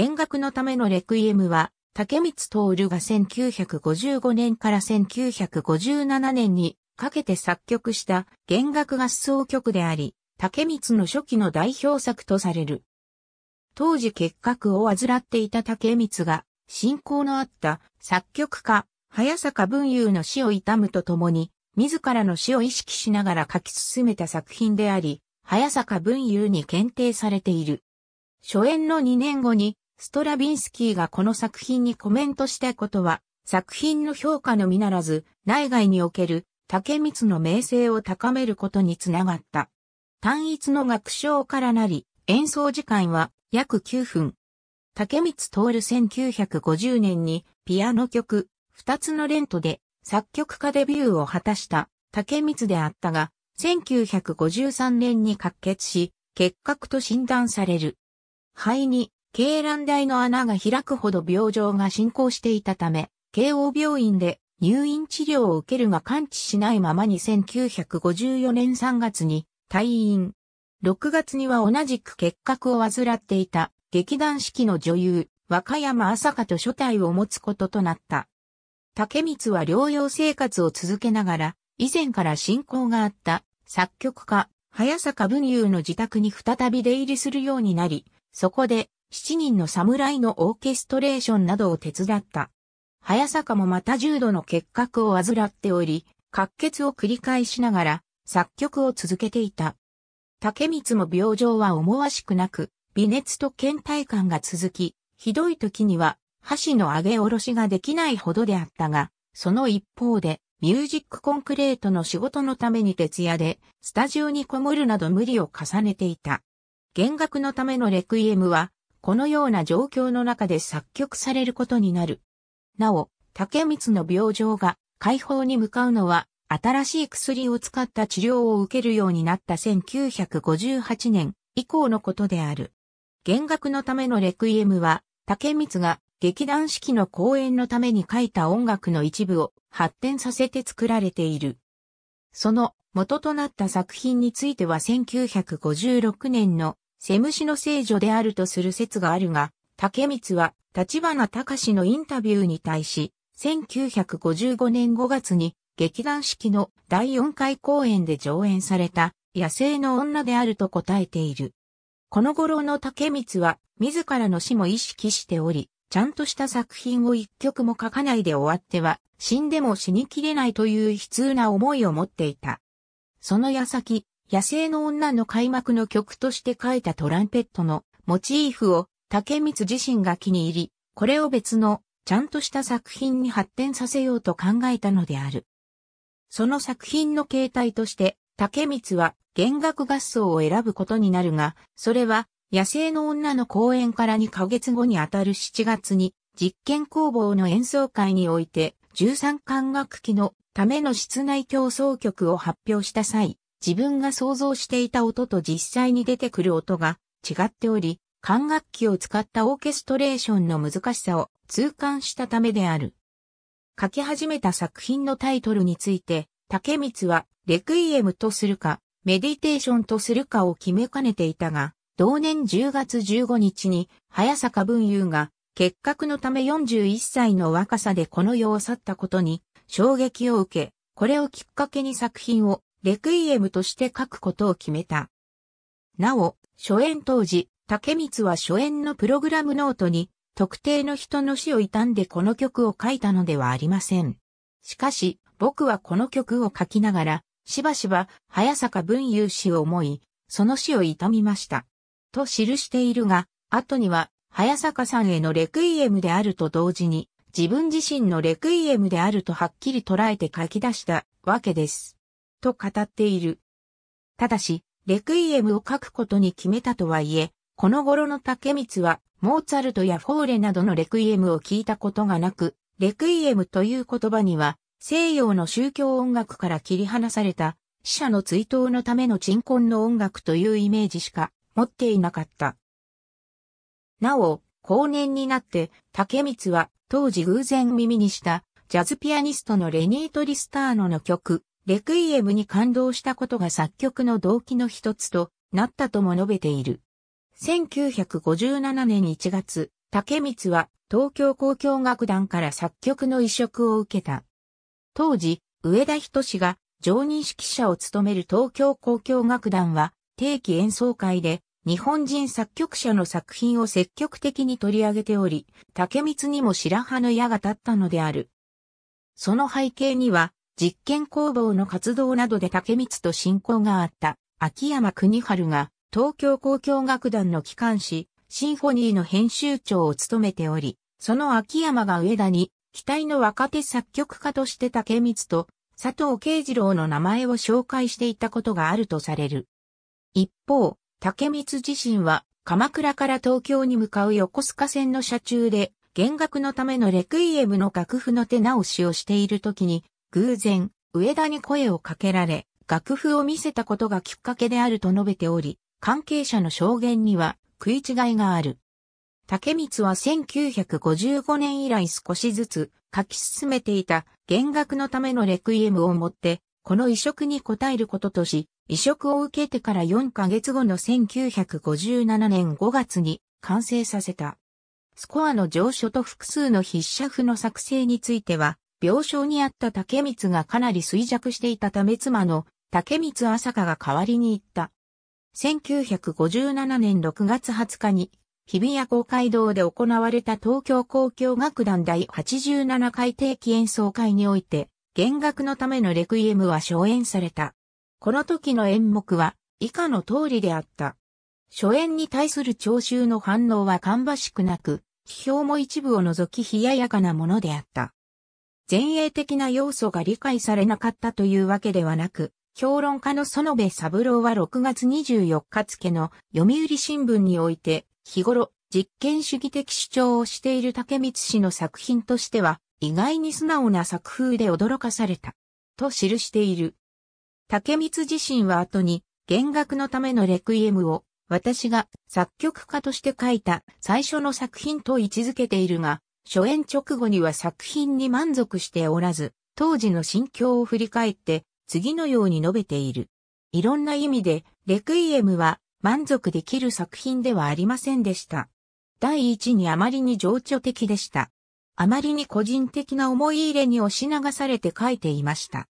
弦楽のためのレクイエムは、竹光徹が1955年から1957年にかけて作曲した弦楽合奏曲であり、竹光の初期の代表作とされる。当時結核を患っていた竹光が、信仰のあった作曲家、早坂文雄の死を悼むとともに、自らの死を意識しながら書き進めた作品であり、早坂文雄に検定されている。初演の2年後にストラビンスキーがこの作品にコメントしたことは、作品の評価のみならず、内外における竹光の名声を高めることにつながった。単一の楽章からなり、演奏時間は約9分。竹光徹1950年にピアノ曲、二つのレントで作曲家デビューを果たした竹光であったが、1953年に滑血し、結核と診断される。肺に経卵台の穴が開くほど病状が進行していたため、慶応病院で入院治療を受けるが完治しないままに1954年3月に退院。6月には同じく結核を患っていた劇団四季の女優、若山朝香と初体を持つこととなった。竹光は療養生活を続けながら、以前から進行があった作曲家、早坂文雄の自宅に再び出入りするようになり、そこで7人の侍のオーケストレーションなどを手伝った。早坂もまた重度の結核を患っており、滑血を繰り返しながら作曲を続けていた。竹光も病状は思わしくなく、微熱と倦怠感が続き、ひどい時には箸の上げ下ろしができないほどであったが、その一方で、ミュージックコンクレートの仕事のために徹夜で、スタジオにこもるなど無理を重ねていた。弦楽のためのレクイエムは、このような状況の中で作曲されることになる。なお、竹光の病状が解放に向かうのは、新しい薬を使った治療を受けるようになった1958年以降のことである。減額のためのレクイエムは、竹光が劇団四季の公演のために書いた音楽の一部を発展させて作られている。その元となった作品については1956年のセムシの聖女であるとする説があるが、竹光は、立花隆のインタビューに対し、1955年5月に、劇団四季の第4回公演で上演された、野生の女であると答えている。この頃の竹光は、自らの死も意識しており、ちゃんとした作品を一曲も書かないで終わっては、死んでも死にきれないという悲痛な思いを持っていた。その矢先、野生の女の開幕の曲として書いたトランペットのモチーフを竹光自身が気に入り、これを別のちゃんとした作品に発展させようと考えたのである。その作品の形態として竹光は弦楽合奏を選ぶことになるが、それは野生の女の公演から2ヶ月後にあたる7月に実験工房の演奏会において13管楽器のための室内競争曲を発表した際、自分が想像していた音と実際に出てくる音が違っており、管楽器を使ったオーケストレーションの難しさを痛感したためである。書き始めた作品のタイトルについて、竹光はレクイエムとするか、メディテーションとするかを決めかねていたが、同年10月15日に、早坂文雄が、結核のため41歳の若さでこの世を去ったことに、衝撃を受け、これをきっかけに作品をレクイエムとして書くことを決めた。なお、初演当時、竹光は初演のプログラムノートに、特定の人の死を悼んでこの曲を書いたのではありません。しかし、僕はこの曲を書きながら、しばしば、早坂文雄氏を思い、その死を悼みました。と記しているが、後には、早坂さんへのレクイエムであると同時に、自分自身のレクイエムであるとはっきり捉えて書き出したわけです。と語っている。ただし、レクイエムを書くことに決めたとはいえ、この頃の竹光は、モーツァルトやフォーレなどのレクイエムを聞いたことがなく、レクイエムという言葉には、西洋の宗教音楽から切り離された、死者の追悼のための鎮魂の音楽というイメージしか持っていなかった。なお、後年になって、竹光は当時偶然耳にしたジャズピアニストのレニー・トリスターノの曲、レクイエムに感動したことが作曲の動機の一つとなったとも述べている。1957年1月、竹光は東京交響楽団から作曲の移植を受けた。当時、上田人氏が常任指揮者を務める東京交響楽団は定期演奏会で日本人作曲者の作品を積極的に取り上げており、竹光にも白羽の矢が立ったのである。その背景には、実験工房の活動などで竹光と親交があった秋山国春が東京交響楽団の機関誌シンフォニーの編集長を務めており、その秋山が上田に期待の若手作曲家として竹光と佐藤慶次郎の名前を紹介していたことがあるとされる。一方、竹光自身は鎌倉から東京に向かう横須賀線の車中で弦楽のためのレクイエムの楽譜の手直しをしている時に偶然、上田に声をかけられ、楽譜を見せたことがきっかけであると述べており、関係者の証言には食い違いがある。竹光は1955年以来少しずつ書き進めていた減額のためのレクイエムをもって、この移植に応えることとし、移植を受けてから4ヶ月後の1957年5月に完成させた。スコアの上書と複数の筆写譜の作成については、病床にあった竹光がかなり衰弱していたため妻の竹光朝香が代わりに行った。1957年6月20日に日比谷公会堂で行われた東京交響楽団第87回定期演奏会において、弦楽のためのレクイエムは初演された。この時の演目は以下の通りであった。初演に対する聴衆の反応は芳しくなく、批評も一部を除き冷ややかなものであった。前衛的な要素が理解されなかったというわけではなく、評論家の園部三郎は6月24日付の読売新聞において、日頃、実験主義的主張をしている竹光氏の作品としては、意外に素直な作風で驚かされた、と記している。竹光自身は後に、弦楽のためのレクイエムを、私が作曲家として書いた最初の作品と位置づけているが、初演直後には作品に満足しておらず、当時の心境を振り返って、次のように述べている。いろんな意味で、レクイエムは満足できる作品ではありませんでした。第一にあまりに情緒的でした。あまりに個人的な思い入れに押し流されて書いていました。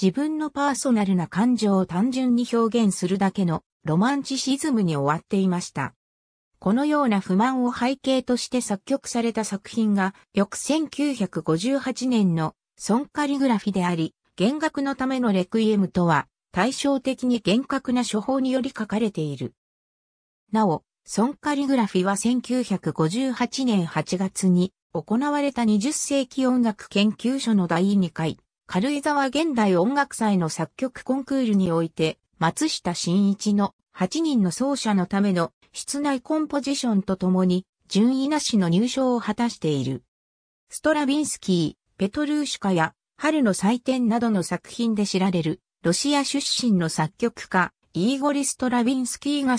自分のパーソナルな感情を単純に表現するだけのロマンチシズムに終わっていました。このような不満を背景として作曲された作品が、翌1958年のソンカリグラフィであり、弦楽のためのレクイエムとは、対照的に厳格な処方により書かれている。なお、ソンカリグラフィは1958年8月に行われた20世紀音楽研究所の第2回、軽井沢現代音楽祭の作曲コンクールにおいて、松下真一の8人の奏者のための室内コンポジションとともに、順位なしの入賞を果たしている。ストラビンスキー、ペトルーシュカや、春の祭典などの作品で知られる、ロシア出身の作曲家、イーゴリ・ストラビンスキーが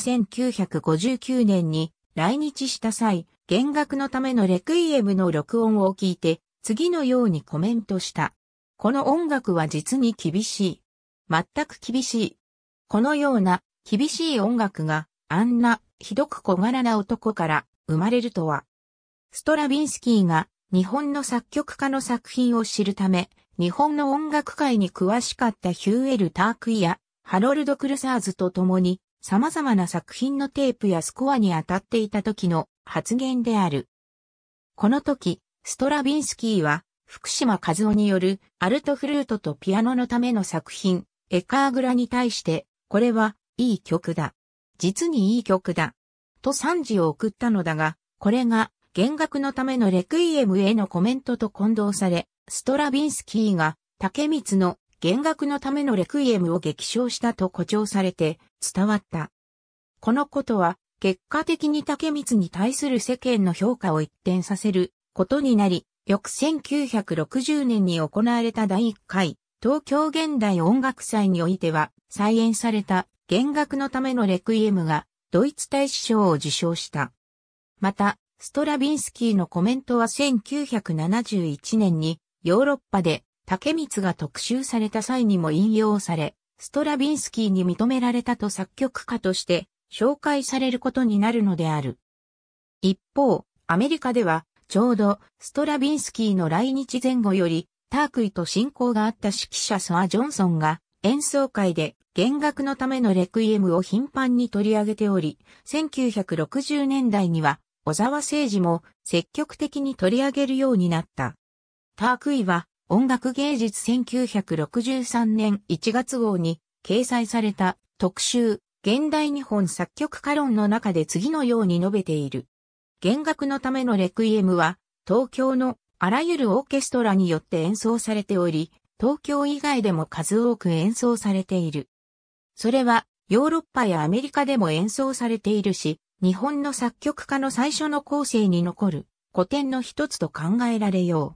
1959年に来日した際、弦楽のためのレクイエムの録音を聞いて、次のようにコメントした。この音楽は実に厳しい。全く厳しい。このような厳しい音楽があんなひどく小柄な男から生まれるとは。ストラビンスキーが日本の作曲家の作品を知るため、日本の音楽界に詳しかったヒューエル・タークイやハロルド・クルサーズと共に様々な作品のテープやスコアに当たっていた時の発言である。この時、ストラビンスキーは福島和夫によるアルトフルートとピアノのための作品、エカーグラに対して、これはいい曲だ。実にいい曲だ。と賛辞を送ったのだが、これが、減額のためのレクイエムへのコメントと混同され、ストラビンスキーが、竹光の減額のためのレクイエムを激唱したと誇張されて伝わった。このことは、結果的に竹光に対する世間の評価を一転させることになり、翌1960年に行われた第1回東京現代音楽祭においては、再演された減額のためのレクイエムがドイツ大使賞を受賞した。また、ストラビンスキーのコメントは1971年にヨーロッパで竹光が特集された際にも引用され、ストラビンスキーに認められたと作曲家として紹介されることになるのである。一方、アメリカではちょうどストラビンスキーの来日前後よりタークイと親交があった指揮者ソア・ジョンソンが演奏会で減額のためのレクイエムを頻繁に取り上げており、1960年代には小沢誠治も積極的に取り上げるようになった。タークイは音楽芸術1963年1月号に掲載された特集現代日本作曲家論の中で次のように述べている。弦楽のためのレクイエムは東京のあらゆるオーケストラによって演奏されており、東京以外でも数多く演奏されている。それはヨーロッパやアメリカでも演奏されているし、日本の作曲家の最初の構成に残る古典の一つと考えられよう。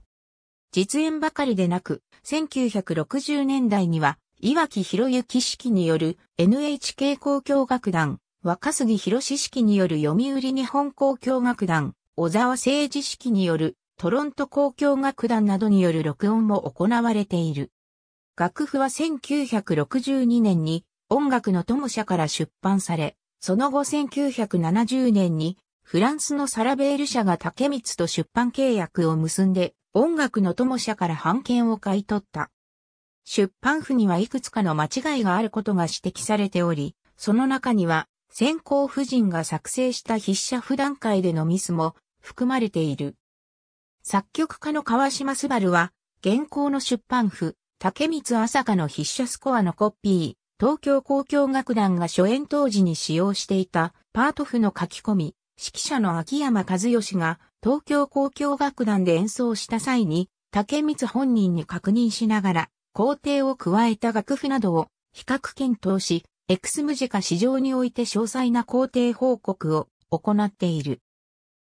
実演ばかりでなく、1960年代には、岩木博之式による NHK 交響楽団、若杉博式による読売日本交響楽団、小沢誠治式によるトロント交響楽団などによる録音も行われている。楽譜は1962年に音楽の友社から出版され、その後1970年にフランスのサラベール社が竹光と出版契約を結んで音楽の友社から版権を買い取った。出版譜にはいくつかの間違いがあることが指摘されており、その中には先行夫人が作成した筆者不段階でのミスも含まれている。作曲家の川島すばるは、現行の出版譜、竹光朝香の筆者スコアのコピー、東京交響楽団が初演当時に使用していたパート譜の書き込み、指揮者の秋山和義が東京交響楽団で演奏した際に、竹光本人に確認しながら、工程を加えた楽譜などを比較検討し、エクスムジカ市場において詳細な工程報告を行っている。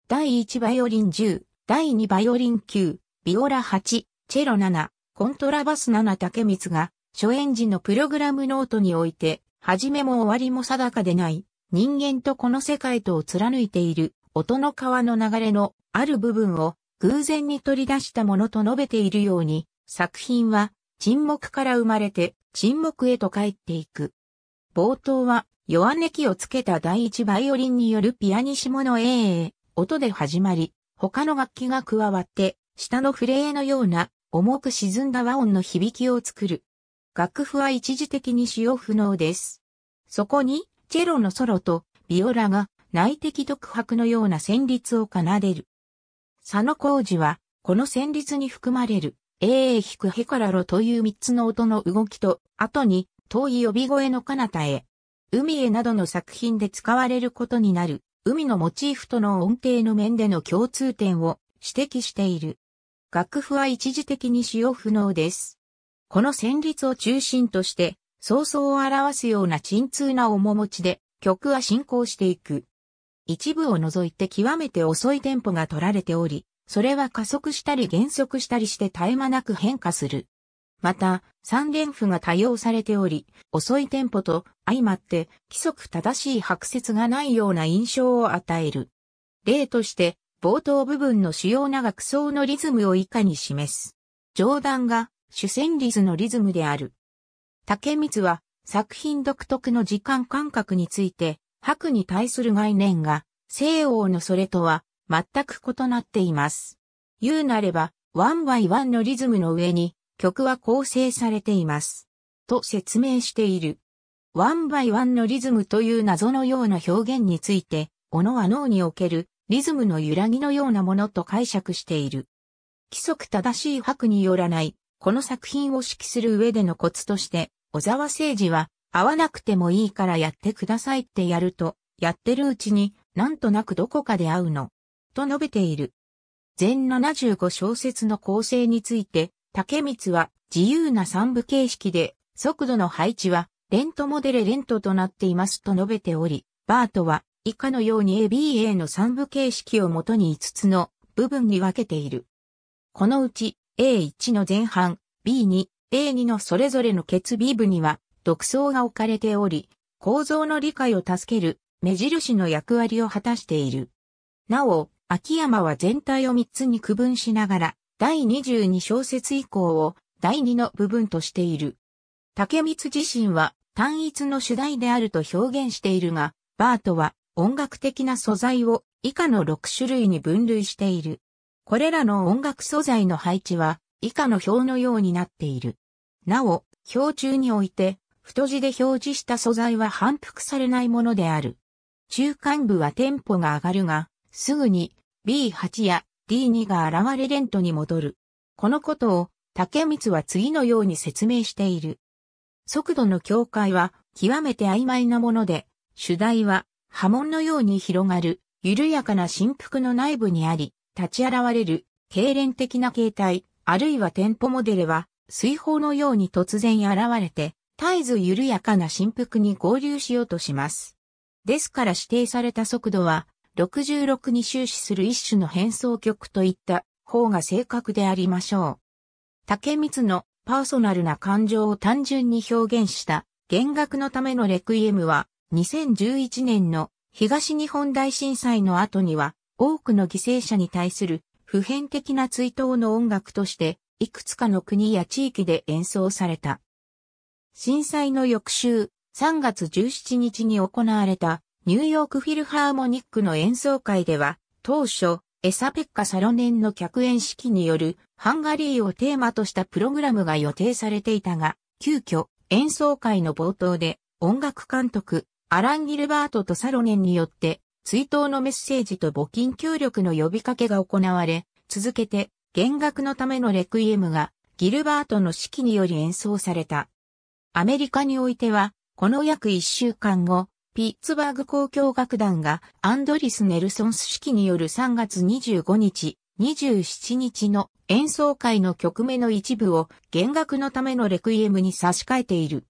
第1バイオリン10、第2バイオリン9、ビオラ8、チェロ7、コントラバス7竹光が初演時のプログラムノートにおいて、始めも終わりも定かでない、人間とこの世界とを貫いている、音の川の流れのある部分を偶然に取り出したものと述べているように、作品は沈黙から生まれて沈黙へと帰っていく。冒頭は弱音器をつけた第一バイオリンによるピアニシモの A 音で始まり、他の楽器が加わって、下のフレーのような重く沈んだ和音の響きを作る。楽譜は一時的に使用不能です。そこに、チェロのソロと、ビオラが内的独白のような旋律を奏でる。佐野浩二は、この旋律に含まれる、A 弾くヘからロという3つの音の動きと、後に、遠い呼び声の彼方へ、海へなどの作品で使われることになる、海のモチーフとの音程の面での共通点を指摘している。楽譜は一時的に使用不能です。この旋律を中心として、早々を表すような鎮痛な面持ちで、曲は進行していく。一部を除いて極めて遅いテンポが取られており、それは加速したり減速したりして絶え間なく変化する。また、三連符が多用されており、遅いテンポと相まって規則正しい白節がないような印象を与える。例として、冒頭部分の主要な楽奏のリズムを以下に示す。上段が主旋律のリズムである。竹光は作品独特の時間感覚について、白に対する概念が西欧のそれとは全く異なっています。言うなれば、ワンバイワンのリズムの上に曲は構成されています。と説明している。ワンバイワンのリズムという謎のような表現について、おのは脳におけるリズムの揺らぎのようなものと解釈している。規則正しい白によらないこの作品を指揮する上でのコツとして、小沢誠二は、会わなくてもいいからやってくださいってやると、やってるうちになんとなくどこかで会うの、と述べている。全75小説の構成について、竹光は自由な三部形式で、速度の配置は、レントモデレレントとなっていますと述べており、バートは以下のように ABA の三部形式をもとに5つの部分に分けている。このうち A1 の前半、B2、A2 のそれぞれの結尾部には独層が置かれており、構造の理解を助ける目印の役割を果たしている。なお、秋山は全体を3つに区分しながら、第22小節以降を第2の部分としている。竹光自身は単一の主題であると表現しているが、バートは音楽的な素材を以下の6種類に分類している。これらの音楽素材の配置は以下の表のようになっている。なお、表中において、太字で表示した素材は反復されないものである。中間部はテンポが上がるが、すぐに B8 や D2 が現れレントに戻る。このことを竹光は次のように説明している。速度の境界は極めて曖昧なもので、主題は波紋のように広がる緩やかな振幅の内部にあり、立ち現れる、経連的な形態、あるいは店舗モデルは、水泡のように突然現れて、絶えず緩やかな振幅に合流しようとします。ですから指定された速度は、66に終始する一種の変奏曲といった方が正確でありましょう。竹光のパーソナルな感情を単純に表現した弦楽のためのレクイエムは2011年の東日本大震災の後には多くの犠牲者に対する普遍的な追悼の音楽として、いくつかの国や地域で演奏された。震災の翌週、3月17日に行われたニューヨークフィルハーモニックの演奏会では、当初、エサペッカ・サロネンの客演式によるハンガリーをテーマとしたプログラムが予定されていたが、急遽演奏会の冒頭で音楽監督アラン・ギルバートとサロネンによって追悼のメッセージと募金協力の呼びかけが行われ、続けて、減額のためのレクイエムが、ギルバートの指揮により演奏された。アメリカにおいては、この約1週間後、ピッツバーグ交響楽団がアンドリス・ネルソンス式による3月25日、27日の演奏会の曲目の一部を減額のためのレクイエムに差し替えている。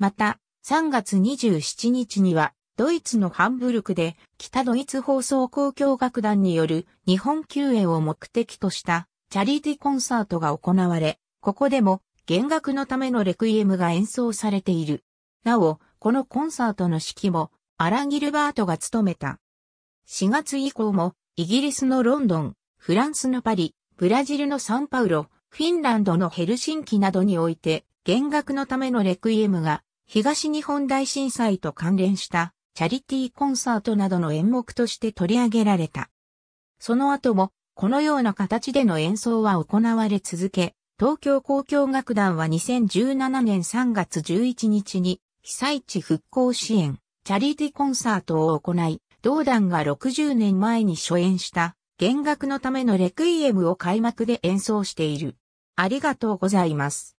また、3月27日にはドイツのハンブルクで北ドイツ放送交響楽団による日本救援を目的としたチャリティコンサートが行われ、ここでも減額のためのレクイエムが演奏されている。なお、このコンサートの指揮もアラン・ギルバートが務めた。4月以降もイギリスのロンドン、フランスのパリ、ブラジルのサンパウロ、フィンランドのヘルシンキなどにおいて、減額のためのレクイエムが東日本大震災と関連したチャリティーコンサートなどの演目として取り上げられた。その後も、このような形での演奏は行われ続け、東京交響楽団は2017年3月11日に被災地復興支援チャリティコンサートを行い、同団が60年前に初演した減額のためのレクイエムを開幕で演奏している。ありがとうございます。